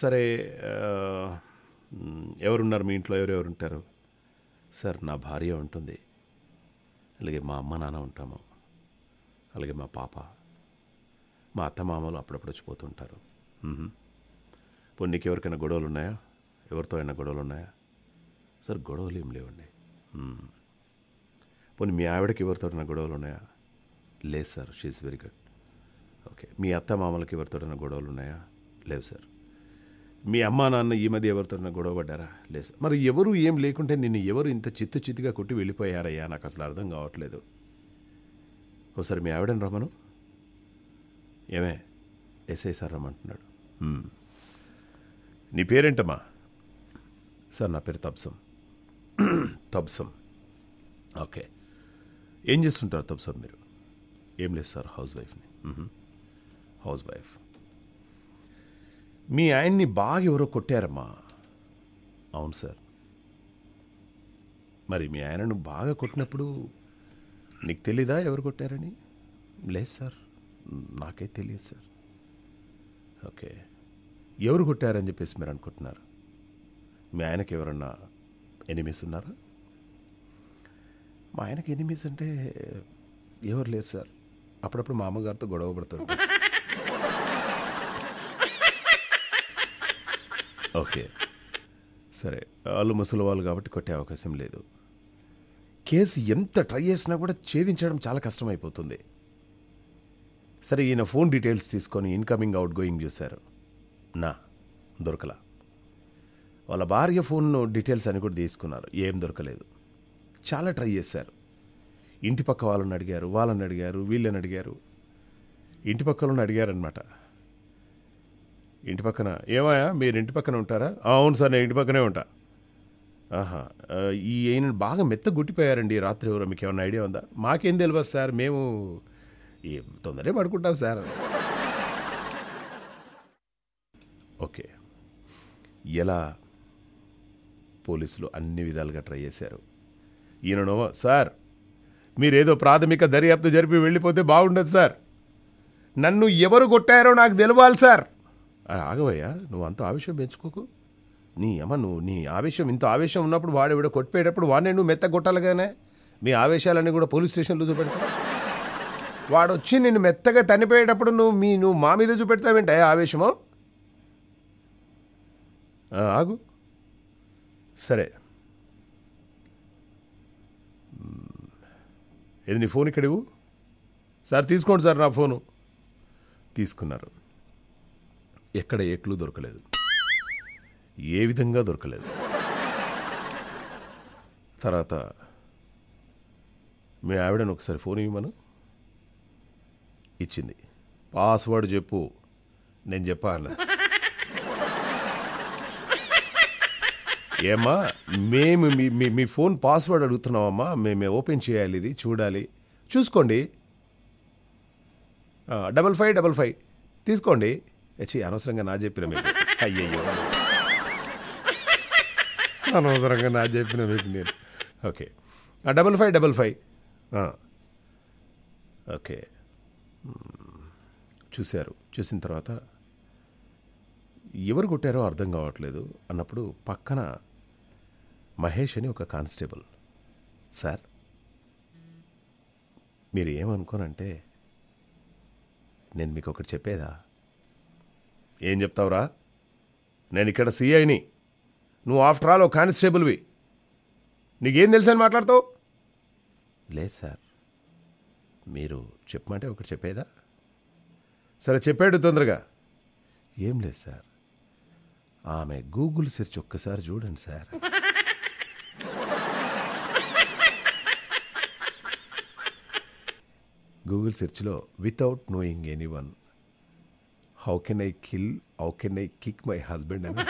సరే ఎవరున్నారు మీ ఇంట్లో ఎవరు ఉంటారు సార్ నా భార్య ఉంటుంది అలాగే మా అమ్మ నాన్న ఉంటాము అలాగే మా పాప మా అత్తమామలు అప్పుడప్పుడు వచ్చిపోతుంటారు ఇప్పుడు నీకు ఎవరికైనా గొడవలు ఉన్నాయా ఎవరితో అయినా గొడవలు ఉన్నాయా సార్ గొడవలు ఏం లేవండి పోనీ మీ ఆవిడకి ఎవరితోటైనా గొడవలు ఉన్నాయా లేదు sir she's very good okay మీ అత్త మామలకి ఎవరితోటైనా గొడవలు ఉన్నాయా లేవు సార్ మీ అమ్మ నాన్న ఈ మధ్య ఎవరితోనైనా గొడవ పడ్డారా లేదు సార్ మరి ఎవరు ఏం లేకుంటే నిన్ను ఎవరు ఇంత చిత్తు చిత్తుగా కొట్టి వెళ్ళిపోయారయ్యా నాకు అసలు అర్థం కావట్లేదు ఓసారి మీ ఆవిడని రమను ఏమే ఎస్ఐ సార్ రమ్మంటున్నాడు నీ పేరేంటమ్మా సార్ నా పేరు తబ్సం తబ్సం ఓకే ఏం చేస్తుంటారు తబ్సం మీరు ఏం లేదు సార్ హౌస్ వైఫ్ని హౌస్ వైఫ్ మీ ఆయన్ని బాగా ఎవరో కొట్టారమ్మా అవును సార్ మరి మీ ఆయనను బాగా కొట్టినప్పుడు నీకు తెలీదా ఎవరు కొట్టారని లేదు సార్ నాకే తెలియదు సార్ ఓకే ఎవరు కొట్టారని చెప్పేసి మీరు అనుకుంటున్నారు మీ ఆయనకి ఎవరన్నా ఎనిమీస్ ఉన్నారా మా ఆయనకి ఎనిమీస్ అంటే ఎవరు లేరు సార్ అప్పుడప్పుడు మా అమ్మగారితో గొడవ పడుతుంది ఓకే సరే వాళ్ళు ముసలి వాళ్ళు కాబట్టి కొట్టే అవకాశం లేదు కేసు ఎంత ట్రై చేసినా కూడా ఛేదించడం చాలా కష్టమైపోతుంది సరే ఈయన ఫోన్ డీటెయిల్స్ తీసుకొని ఇన్కమింగ్ అవుట్ గోయింగ్ చూశారు నా దొరకలా వాళ్ళ భార్య ఫోన్ డీటెయిల్స్ అని కూడా తీసుకున్నారు ఏం దొరకలేదు చాలా ట్రై చేశారు ఇంటి పక్క వాళ్ళని అడిగారు వాళ్ళని అడిగారు వీళ్ళని అడిగారు ఇంటి పక్కలను అడిగారనమాట ఇంటి పక్కన ఏమాయా మీరు ఇంటి పక్కన ఉంటారా అవును సార్ నేను ఇంటి పక్కనే ఉంటా ఆహా ఈ ఆయన బాగా మెత్త గుట్టిపోయారండి రాత్రి ఎవరో మీకు ఏమైనా ఐడియా ఉందా మాకేం తెలియదు సార్ మేము ఏం తొందరే పడుకుంటాం సార్ ఓకే ఎలా పోలీసులు అన్ని విధాలుగా ట్రై చేశారు ఈయననో సార్ మీరేదో ప్రాథమిక దర్యాప్తు జరిపి వెళ్ళిపోతే బాగుండదు సార్ నన్ను ఎవరు కొట్టారో నాకు తెలవాలి సార్ ఆగవయ్యా నువ్వు అంత ఆవేశం పెంచుకోకు నీ అమ్మ నువ్వు నీ ఆవేశం ఇంత ఆవేశం ఉన్నప్పుడు వాడు కొట్టిపోయేటప్పుడు వాడిని నువ్వు మెత్త కొట్టాలిగానే మీ ఆవేశాలన్నీ కూడా పోలీస్ స్టేషన్లో చూపెడతావు వాడు వచ్చి నిన్ను మెత్తగా తనిపోయేటప్పుడు నువ్వు మీ నువ్వు మా మీద చూపెడతావేంటే ఆవేశము ఆగు సరే ఏది నీ ఫోన్ ఇక్కడివు సార్ తీసుకోండి సార్ నా ఫోను తీసుకున్నారు ఎక్కడ ఏ క్లూ దొరకలేదు ఏ విధంగా దొరకలేదు తర్వాత మీ ఆవిడను ఒకసారి ఫోన్ ఇవ్వమను ఇచ్చింది పాస్వర్డ్ చెప్పు నేను చెప్పా ఏమా మేము మీ మీ ఫోన్ పాస్వర్డ్ అడుగుతున్నామమ్మా మేమే ఓపెన్ చేయాలి ఇది చూడాలి చూసుకోండి డబల్ ఫైవ్ డబల్ ఫైవ్ తీసుకోండి వచ్చి అనవసరంగా నా చెప్పిన మీకు అయ్యయ్యో అనవసరంగా నా చెప్పిన మీకు నేను okay double five double five okay చూశారు చూసిన తర్వాత ఎవరు కొట్టారో అర్థం కావట్లేదు అన్నప్పుడు పక్కన మహేష్ అని ఒక కానిస్టేబుల్ సార్ మీరు ఏమనుకోనంటే నేను మీకు ఒకటి చెప్పేదా ఏం చెప్తావురా నేను ఇక్కడ సీఐని నువ్వు ఆఫ్టర్ ఆల్ ఒక కానిస్టేబుల్వి నీకేం తెలుసని మాట్లాడతావు లేదు సార్ మీరు చెప్పమంటే ఒకటి చెప్పేదా సరే చెప్పాడు తొందరగా ఏం లేదు సార్ ఆమె గూగుల్ సెర్చ్ ఒక్కసారి చూడండి సార్ గూగుల్ సెర్చ్లో without knowing anyone how can I kill how can I kick my husband అని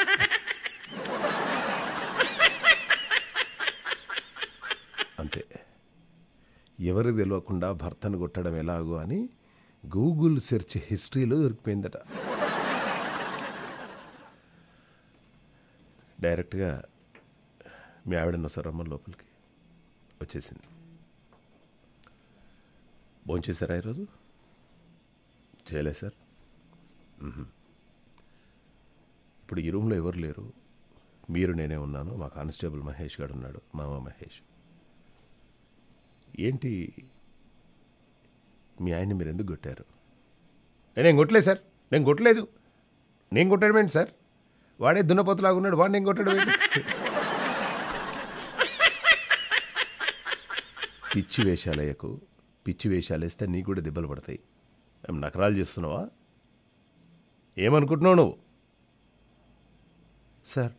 ఎవరు తెలియకుండా భర్తను కొట్టడం ఎలాగో అని గూగుల్ సెర్చ్ హిస్టరీలో దొరికిపోయిందట డైరెక్ట్గా మీ ఆవిడన్న సరమ్మ లోపలికి వచ్చేసింది భోంచేశారా ఈరోజు చేయలేదు సార్ ఇప్పుడు ఈ రూమ్లో ఎవరు లేరు మీరు నేనే ఉన్నాను మా కానిస్టేబుల్ మహేష్ గారు ఉన్నాడు మామ మహేష్ ఏంటి మీ ఆయన్ని మీరు ఎందుకు కొట్టారు నేను కొట్టలేదు సార్ నేను కొట్టలేదు నేను కొట్టడం ఏంటి సార్ వాడే దున్నపోతులాగా ఉన్నాడు వాడు నేను కొట్టడం ఏంటి పిచ్చి వేషాలయ్యకు పిచ్చి వేషాలు వేస్తే నీకు కూడా దెబ్బలు పడతాయి ఏం నకరాలు చేస్తున్నావా ఏమనుకుంటున్నావు నువ్వు సార్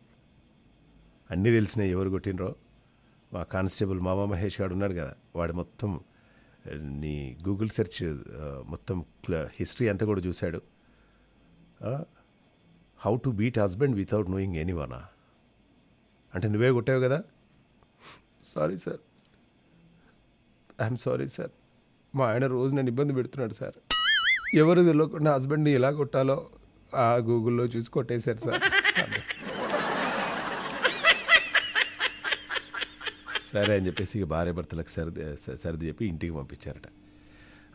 అన్నీ తెలిసినాయి ఎవరు కొట్టినరో మా కానిస్టేబుల్ మామ మహేష్ గాడు ఉన్నాడు కదా వాడు మొత్తం నీ గూగుల్ సెర్చ్ మొత్తం హిస్టరీ అంతా కూడా చూశాడు how to beat husband without knowing anyone అంటే నువ్వే కొట్టావు కదా sorry sir I'm sorry sir మా ఆయన రోజు నన్ను ఇబ్బంది పెడుతున్నాడు సార్ ఎవరు తెలియకుండా హస్బెండ్ని ఎలా కొట్టాలో ఆ గూగుల్లో చూసి కొట్టేశారు సార్ సరే అని చెప్పేసి ఇక భార్య భర్తలకు సర్ది సర్ది చెప్పి ఇంటికి పంపించారట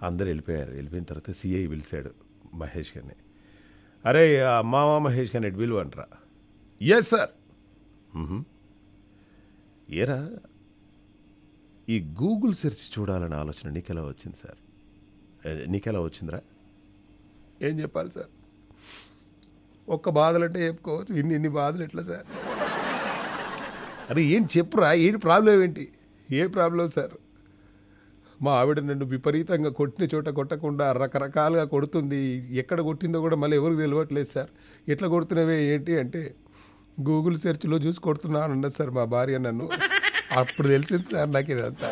అందరు వెళ్ళిపోయారు వెళ్ళిపోయిన తర్వాత సిఐ పిలిచాడు మహేష్ గారిని అరే మామ మహేష్ గారిని ఎటు బిల్లు అంటారా ఎస్ సార్ ఏరా ఈ గూగుల్ సెర్చ్ చూడాలనే ఆలోచన నీకెలా వచ్చింది సార్ నీకెలా వచ్చిందిరా ఏం చెప్పాలి సార్ ఒక్క బాధలు అంటే చెప్పుకోవచ్చు ఇన్ని ఇన్ని బాధలు ఎట్లా సార్ అరే ఏం చెప్పురా ఏంటి ప్రాబ్లం ఏంటి ఏ ప్రాబ్లం సార్ మా ఆవిడ నన్ను విపరీతంగా కొట్టిన చోట కొట్టకుండా రకరకాలుగా కొడుతుంది ఎక్కడ కొట్టిందో కూడా మళ్ళీ ఎవరికి తెలియట్లేదు సార్ ఎట్లా కొడుతున్నవే ఏంటి అంటే గూగుల్ సెర్చ్లో చూసి కొడుతున్నాను అన్నది సార్ మా భార్య నన్ను అప్పుడు తెలిసింది సార్ నాకు ఇదంతా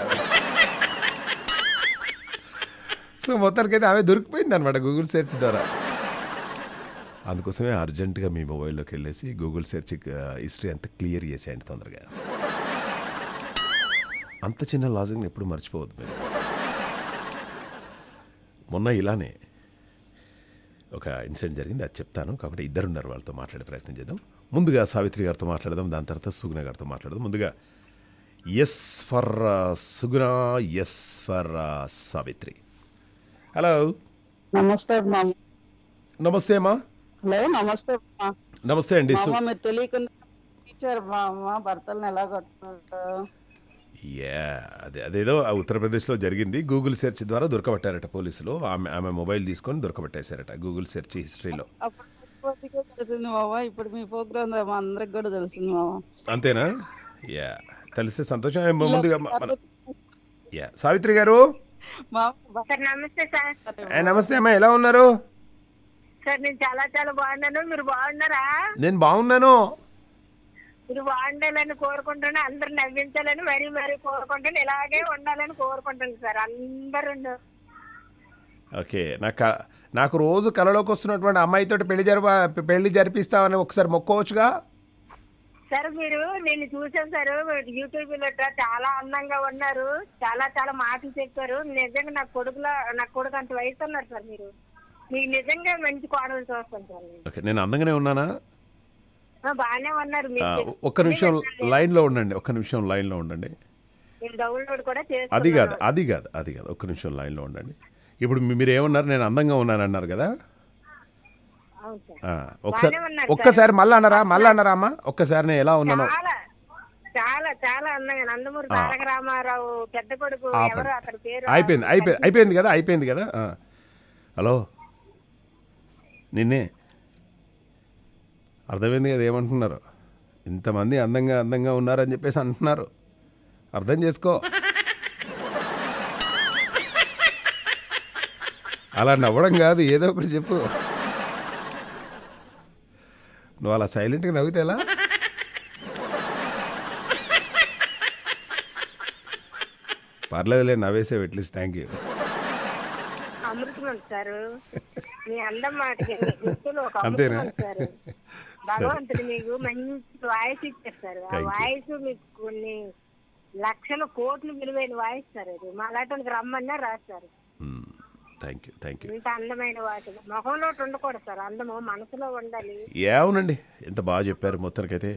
సో మొత్తానికైతే ఆమె దొరికిపోయింది అనమాట గూగుల్ సెర్చ్ ద్వారా అందుకోసమే అర్జెంటుగా మీ మొబైల్లోకి వెళ్ళేసి గూగుల్ సెర్చ్ హిస్టరీ అంతా క్లియర్ చేసేయండి తొందరగా అంత చిన్న లాజిక్ని ఎప్పుడు మర్చిపోవద్దు మీరు మొన్న ఇలానే ఒక ఇన్సిడెంట్ జరిగింది అది చెప్తాను కాబట్టి ఇద్దరున్నారు వాళ్ళతో మాట్లాడే ప్రయత్నం చేద్దాం ముందుగా సావిత్రి గారితో మాట్లాడదాం దాని తర్వాత సుగుణ గారితో మాట్లాడదాం ముందుగా S for Suguna S for Savitri hello namaste namaste అమ్మా హలో నమస్తే నమస్తే అండి మీరు తెలియకుండా ఇచ్చారు మా అమ్మ భర్తలను ఎలా కొట్టున్నారు యా అదే అదేదో ఉత్తరప్రదేశ్లో జరిగింది గూగుల్ సెర్చ్ ద్వారా దొరకబట్టారట పోలీసులు ఆమె ఆమె మొబైల్ తీసుకొని దొరకబట్టేశారట గూగుల్ సెర్చ్ హిస్టరీలో తెలిసింది మావా ఇప్పుడు మీ ప్రోగ్రామ్ అందరికి కూడా తెలిసింది మావా అంతేనా యా తెలిస్తే సంతోషం ముందుగా యా సావిత్రి గారు నమస్తే అమ్మ ఎలా ఉన్నారు సార్ నేను చాలా చాలా బాగున్నాను మీరు బాగున్నారా నేను బాగున్నాను మీరు బాగుండాలని కోరుకుంటాను అందరు నవ్వించాలని మరీ మరీ కోరుకుంటాను ఇలాగే ఉండాలని కోరుకుంటాను సార్ అందరూ ఓకే నాకు నాకు రోజు కలలోకి వస్తున్నటువంటి తోటి పెళ్లి జరిప పెళ్లి జరిపిస్తామని ఒకసారి మొక్కోవచ్చుగా సార్ మీరు నేను చూసాను సార్ యూట్యూబ్ లో చాలా అందంగా ఉన్నారు చాలా చాలా మాటలు చెప్పారు నిజంగా నా కొడుకులో నా కొడుకు అంత వయసు ఉన్నారు సార్ మీరు నేను అందంగానే ఉన్నానా బాగానే ఉన్నారు ఒక్క నిమిషం లైన్లో ఉండండి ఒక్క నిమిషం లైన్లో ఉండండి అది కాదు అది కాదు అది కాదు ఒక్క నిమిషం లైన్లో ఉండండి ఇప్పుడు మీరు ఏమన్నారు నేను అందంగా ఉన్నాను అన్నారు కదా ఒకసారి ఒక్కసారి మళ్ళా అన్నారా మళ్ళా అన్నారా అమ్మా ఒక్కసారి నేను ఎలా ఉన్నానో చాలా చాలా అయిపోయింది అయిపోయింది అయిపోయింది కదా అయిపోయింది కదా హలో నిన్నే అర్థమైంది కదా ఏమంటున్నారు ఇంతమంది అందంగా అందంగా ఉన్నారని చెప్పేసి అంటున్నారు అర్థం చేసుకో అలా నవ్వడం కాదు ఏదో ఒకటి చెప్పు నువ్వు అలా సైలెంట్గా నవ్వితే ఎలా పర్లేదులే నవ్వేసే వెట్లీస్ థ్యాంక్ యూ అమృతం సార్ మీ అందం ఒక అంతేనా [laughs] భగవంతుడు మీకు మంచి వాయిస్ ఇచ్చేస్తారు ఆ వాయిస్ మీకు కొన్ని లక్షల కోట్లు విలువైన వాయిస్ సార్ అది మా రమ్మన్నా రాస్తారు థ్యాంక్ యూ యూ ఇంత అందమైన మొహంలో ఉండకూడదు సార్ అందము మనసులో ఉండాలి ఎంత బాగా చెప్పారు మొత్తానికైతే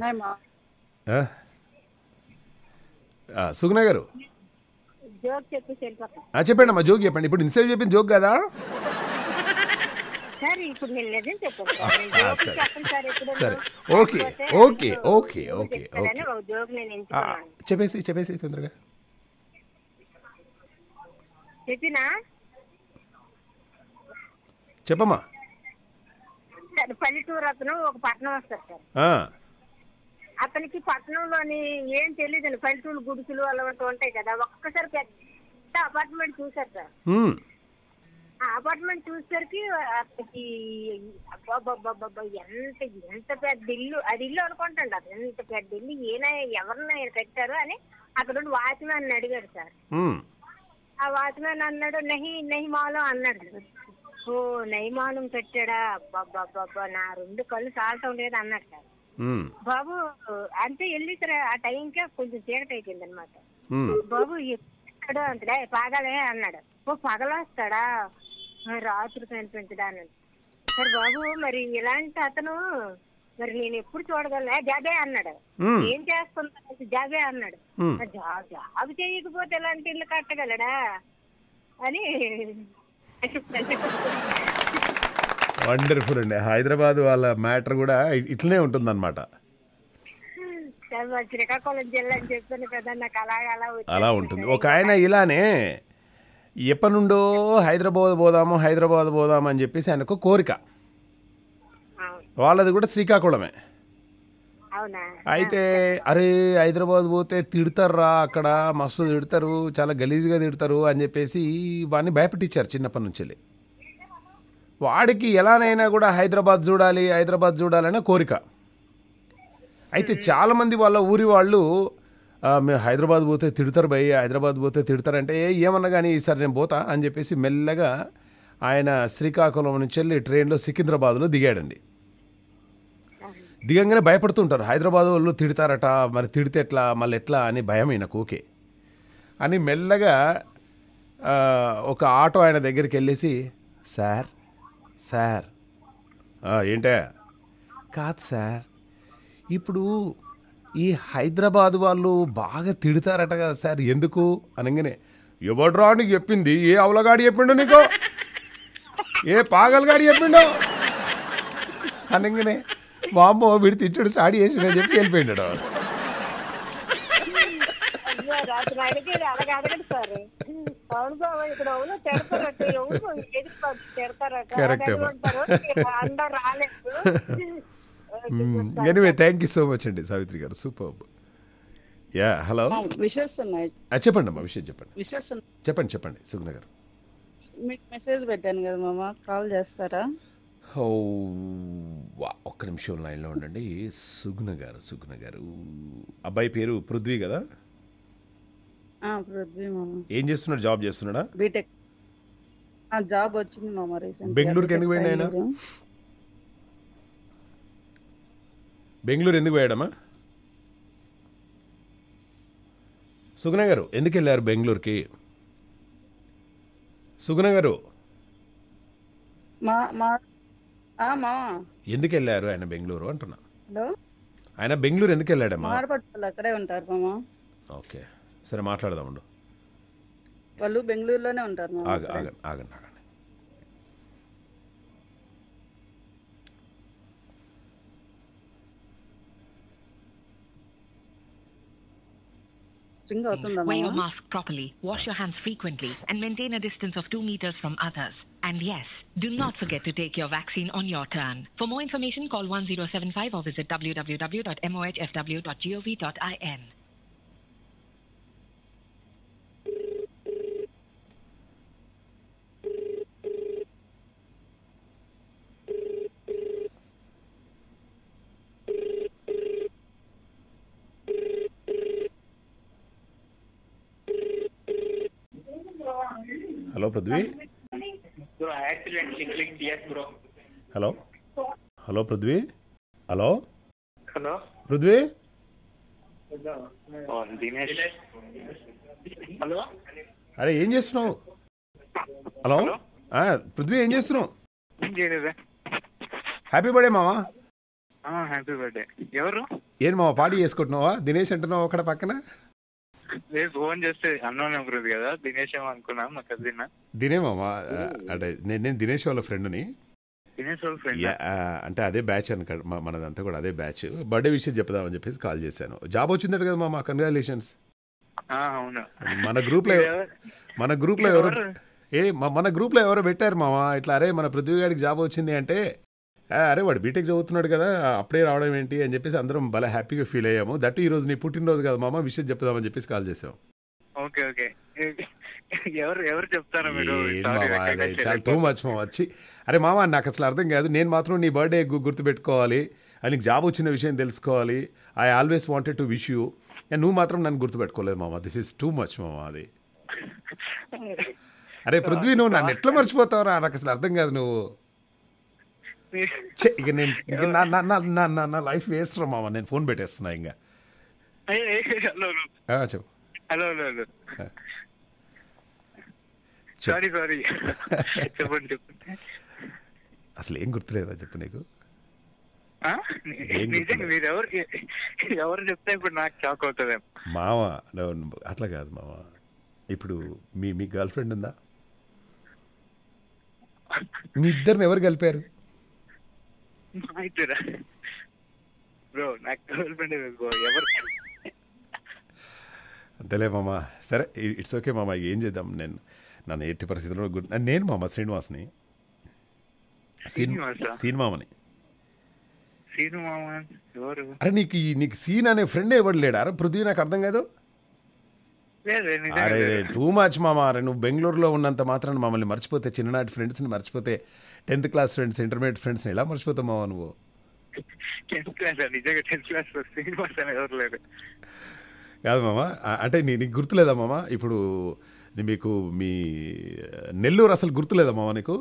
సుగ్న గారు జోక్ చెప్పండి అమ్మా జోక్ చెప్పండి ఇప్పుడు ఇన్సేవ్ చెప్పింది జోక్ కదా సార్ ఇప్పుడు నేను నిజం చెప్పాను సరే okay okay okay okay okay చెప్పేసి చెప్పేసి తొందరగా చెప్పినా చెప్పమ్మా పల్లెటూరు అతను ఒక పట్టణం వస్తారు సార్ అతనికి పట్టణంలోని ఏం తెలియదు పల్లెటూరు గుడిసెలు అలవాటు ఉంటాయి కదా ఒక్కసారి పెద్ద అపార్ట్మెంట్ చూసారు సార్ అపార్ట్మెంట్ చూసేసరికి అతనికి ఎంత ఎంత పెద్ద ఇల్లు అది ఇల్లు అనుకుంటాండి అది ఎంత పెద్ద ఇల్లు ఈయన ఎవరిని పెట్టారు అని అక్కడ ఉండి వాచ్మెన్ అడిగాడు సార్ ఆ వాచ్మెన్ అన్నాడు నహి నహి అన్నాడు ఓ నైమానం పెట్టాడా బాబా నా రెండు కళ్ళు సాల్టం లేదు అన్నాడు సార్ బాబు అంటే వెళ్ళి ఆ టైంకే కొంచెం చీకటి అయిపోయింది అనమాట బాబు ఎక్కడ అంతలే పాగలే అన్నాడు ఓ పగలొస్తాడా రాత్రి కనిపించడానికి సరే బాబు మరి ఇలాంటి అతను మరి నేను ఎప్పుడు చూడగలను జాబే అన్నాడు ఏం చేస్తున్నా జాబే అన్నాడు జాబ్ జాబ్ చేయకపోతే ఇలాంటి ఇల్లు కట్టగలడా అని వండర్ఫుల్ అండి హైదరాబాద్ వాళ్ళ మ్యాటర్ కూడా ఇట్లనే ఉంటుందన్నమాట శ్రీకాకుళం జిల్లా అని చెప్తాను కదా నాకు అలా అలా ఉంటుంది ఒక ఆయన ఇలానే ఎప్పనుండో హైదరాబాద్ పోదాము హైదరాబాద్ పోదాము అని చెప్పేసి ఆయనకు కోరిక వాళ్ళది కూడా శ్రీకాకుళమే అయితే అరే హైదరాబాద్ పోతే తిడతారా అక్కడ మస్తు తిడతారు చాలా గలీజ్గా తిడతారు అని చెప్పేసి వాడిని భయపెట్టించారు చిన్నప్పటి నుంచి వాడికి ఎలానైనా కూడా హైదరాబాద్ చూడాలి హైదరాబాద్ చూడాలనే కోరిక అయితే చాలామంది వాళ్ళ ఊరి వాళ్ళు మేము హైదరాబాద్ పోతే తిడతారు భయ్య హైదరాబాద్ పోతే ఏ ఏమన్నా కానీ ఈసారి నేను పోతా అని చెప్పేసి మెల్లగా ఆయన శ్రీకాకుళం నుంచి వెళ్ళి ట్రైన్లో సికింద్రాబాద్లో దిగాడండి దిగంగానే భయపడుతుంటారు హైదరాబాద్ వాళ్ళు తిడతారట మరి తిడితే ఎట్లా మళ్ళీ ఎట్లా అని భయం ఈయనకు ఓకే అని మెల్లగా ఒక ఆటో ఆయన దగ్గరికి వెళ్ళేసి సార్ సార్ ఏంటే కాదు సార్ ఇప్పుడు ఈ హైదరాబాద్ వాళ్ళు బాగా తిడతారట కదా సార్ ఎందుకు అనగానే ఎవడ్రా నీకు చెప్పింది ఏ అవలగాడి చెప్పిండు నీకు ఏ పాగలగాడి చెప్పిండు అనగానే మా అమ్మ వీడి తిట్టడు స్టార్ట్ చేసి చెప్పి వెళ్ళిపోయాడు correct anyway thank you so much అండి సావిత్రి గారు సూపర్ యా హలో విషెస్ ఉన్నాయి చెప్పండి అమ్మా విషయం చెప్పండి విషెస్ చెప్పండి చెప్పండి సుగ్న గారు మీకు మెసేజ్ పెట్టాను కదా మామ కాల్ చేస్తారా ఒక్క నిమిషం లైన్లో ఉండండి సుగ్న గారు సుగ్న గారు అబ్బాయి పేరు పృథ్వీ కదా పృథ్వీ మామ ఏం చేస్తున్నాడు జాబ్ చేస్తున్నాడా బీటెక్ జాబ్ వచ్చింది మామ రీసెంట్ బెంగళూరుకి ఎందుకు పోయింది బెంగళూరు ఎందుకు పోయాడమ్మా సుగుణ గారు ఎందుకు వెళ్ళారు బెంగళూరుకి సుగుణ గారు ఎందుకు వెళ్ళారు ఆయన బెంగళూరు అంటున్నా ఆయన బెంగళూరు ఎందుకు వెళ్ళాడమ్మా అక్కడే ఉంటారు ఓకే సరే మాట్లాడదాం వాళ్ళు బెంగళూరులోనే ఉంటారు ఆగండి ఆగండి Wear your mask properly, wash your hands frequently, and maintain a distance of 2 meters from others. And yes, do not forget to take your vaccine on your turn. For more information, call 1075 or visit www.mohfw.gov.in. Hello Prithvi hello hello Prithvi hello hello Prithvi hello అరే ఏం చేస్తున్నావు hello Prithvi ఏం చేస్తున్నావు happy birthday మావా happy birthday ఎవరు ఏం మావా party చేసుకుంటున్నావా Dinesh అంటున్నావు అక్కడ పక్కన ఫోన్ చేస్తే అన్నోన్ నెంబర్ కదా దినేష్ ఏమో అనుకున్నాను మా కజిన్ దినేమమ్మా అంటే నేను నేను దినేష్ వాళ్ళ ఫ్రెండ్ దినేష్ వాళ్ళ ఫ్రెండ్ అంటే అదే బ్యాచ్ అనుకో మనదంతా కూడా అదే బ్యాచ్ బర్త్డే విషయం చెప్దామని చెప్పేసి కాల్ చేశాను జాబ్ వచ్చిందట కదా మా కంగ్రాచులేషన్స్ అవును మన గ్రూప్లో మన గ్రూప్ లో ఎవరు ఏ మన గ్రూప్ లో ఎవరో పెట్టారు మామ ఇట్లా అరే మన పృథ్వీ గారికి జాబ్ వచ్చింది అంటే అరే వాడు బీటెక్ చదువుతున్నాడు కదా అప్పుడే రావడం ఏంటి అని చెప్పేసి అందరం భలే హ్యాపీగా ఫీల్ అయ్యాము దట్ ఈ రోజు నీ పుట్టినరోజు కదా మామ విషయం చెప్దామని చెప్పేసి కాల్ చేసాం ఓకే ఓకే ఎవరు ఎవరు టూ మచ్ మా వచ్చి అరే మామ నాకు అసలు అర్థం కాదు నేను మాత్రం నీ బర్త్డే గుర్తుపెట్టుకోవాలి అని జాబ్ వచ్చిన విషయం తెలుసుకోవాలి I always wanted to wish you నువ్వు మాత్రం నన్ను గుర్తుపెట్టుకోలేదు మామ దిస్ ఇస్ టూ మచ్ మామ అది అరే [laughs] పృథ్వీ నువ్వు నన్ను ఎట్లా మర్చిపోతావురా నాకు అసలు అర్థం కాదు నువ్వు ఇక నేను నా లైఫ్ వేస్ట్ మామ నేను ఫోన్ పెట్టేస్తున్నా ఇంకా చెప్పు హలో హలో సారీ సారీ చెప్పండి చెప్పండి అసలు ఏం గుర్తులేదా చెప్పు నీకు ఎవరు చెప్తే ఇప్పుడు నాకు షాక్ అవుతుంది మామ అట్లా కాదు మామ ఇప్పుడు మీ మీ గర్ల్ ఫ్రెండ్ ఉందా మీ ఇద్దరిని ఎవరు కలిపారు బ్రో నాకు ఎవరు అంతేలే మామ సరే ఇట్స్ ఓకే మామ ఏం చేద్దాం నేను నన్ను ఎట్టి పరిస్థితుల్లో గుడ్ నేను మామ శ్రీనివాస్ని సినిమామని అరే నీకు నీకు సీన్ అనే ఫ్రెండ్ ఎవడు లేడా అరే పృథ్వీ నాకు అర్థం కాదు అరే టూ మచ్ మామా అరే నువ్వు బెంగళూరులో ఉన్నంత మాత్రాన్ని మమ్మల్ని మర్చిపోతే చిన్ననాటి ఫ్రెండ్స్ని మర్చిపోతే టెన్త్ క్లాస్ ఫ్రెండ్స్ ఇంటర్మీడియట్ ఫ్రెండ్స్ని ఎలా మర్చిపోతావు మావా నువ్వు కాదు మామ అంటే నీ నీకు గుర్తులేదా మామ ఇప్పుడు మీకు మీ నెల్లూరు అసలు గుర్తులేదా మామ నీకు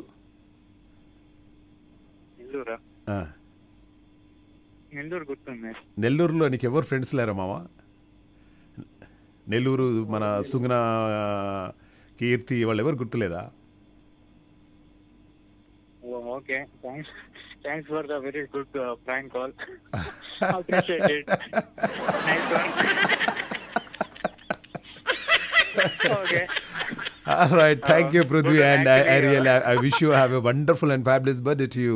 నెల్లూరులో నీకు ఎవరు ఫ్రెండ్స్ లేరా మామ నెల్లూరు మన సుగుణ కీర్తి వాళ్ళు ఎవరు గుర్తులేదా okay All right. Thank uh, you, Prithvi. And I, I really I, I wish you have a wonderful and fabulous birthday to you.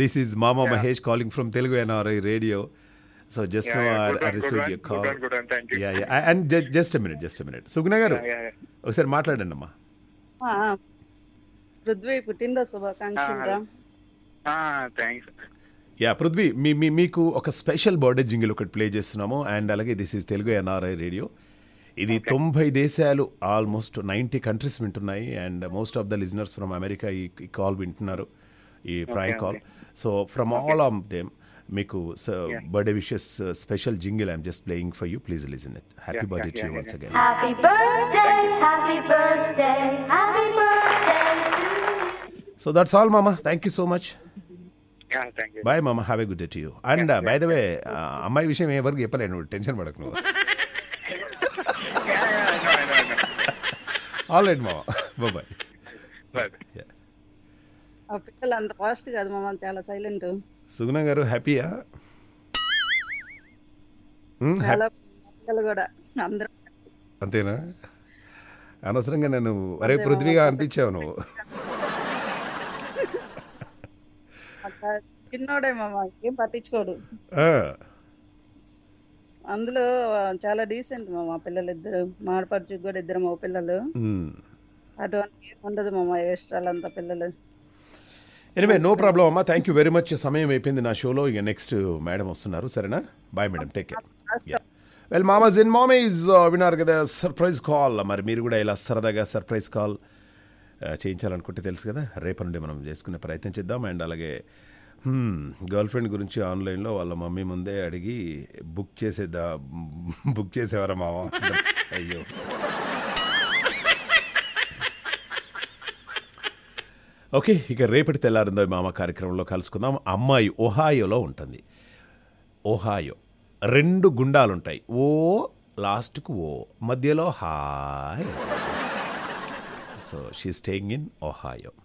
This is Mama yeah. Mahesh calling from Telugu NRI Radio. So just no I receive call yeah yeah and just a minute just a minute Sugna garu ఒకసారి మాట్లాడండి అమ్మా పృథ్వీ పుట్టినరోజు శుభాకాంక్షలు yeah Prithvi మీ మీ మీకు ఒక special birthday jingle ఒకటి play చేస్తున్నాము అండ్ అలాగే this is Telugu NRI radio ఇది తొంభై దేశాలు ఆల్మోస్ట్ నైంటీ కంట్రీస్ వింటున్నాయి and most of the listeners from America ఈ కాల్ వింటున్నారు ఈ ప్రాయ్ call so from all of them మీకు birthday wishes special jingle I'm just playing for you please listen it happy birthday to you once again happy birthday happy birthday happy birthday to you so that's all మామా thank you so much bye మామా have a good day to you and by the way అమ్మాయి విషయం ఏ వరకు చెప్పలేను tension పడక నువ్వు all right మామ బాయ్ బాయ్ పిల్లలు అంత ఫాస్ట్ కాదు మామా చాలా సైలెంట్ సుగుణ గారు హ్యాపీయా అంతేనా అనవసరంగా నేను అరే పృథ్వీగా అనిపించావు నువ్వు ఏం పట్టించుకోడు అందులో చాలా డీసెంట్ మా మా పిల్లలు ఇద్దరు మాడపడుచుకు కూడా ఇద్దరు మా పిల్లలు అటువంటి ఉండదు మా అంతా పిల్లలు ఎనివే నో ప్రాబ్లం అమ్మా థ్యాంక్ యూ వెరీ మచ్ సమయం అయిపోయింది నా షోలో ఇక నెక్స్ట్ మేడం uh, వస్తున్నారు సరేనా bye madam take care well మామా జిన్ మామ ఈజ్ uh, విన్నారు కదా సర్ప్రైజ్ కాల్ మరి మీరు కూడా ఇలా సరదాగా సర్ప్రైజ్ కాల్ uh, చేయించాలనుకుంటే తెలుసు కదా రేపటి నుండి మనం చేసుకునే ప్రయత్నం చేద్దాం అండ్ అలాగే గర్ల్ ఫ్రెండ్ గురించి ఆన్లైన్లో వాళ్ళ మమ్మీ ముందే అడిగి బుక్ చేసేద్దా బుక్ చేసేవారా మామ అయ్యో ఓకే ఇక రేపటి తెల్లారిందో మామ కార్యక్రమంలో కలుసుకుందాం అమ్మాయి ఓహాయోలో ఉంటుంది ఓహాయో రెండు గుండాలుంటాయి ఓ లాస్ట్కు ఓ మధ్యలో hi so she staying in ఓహాయో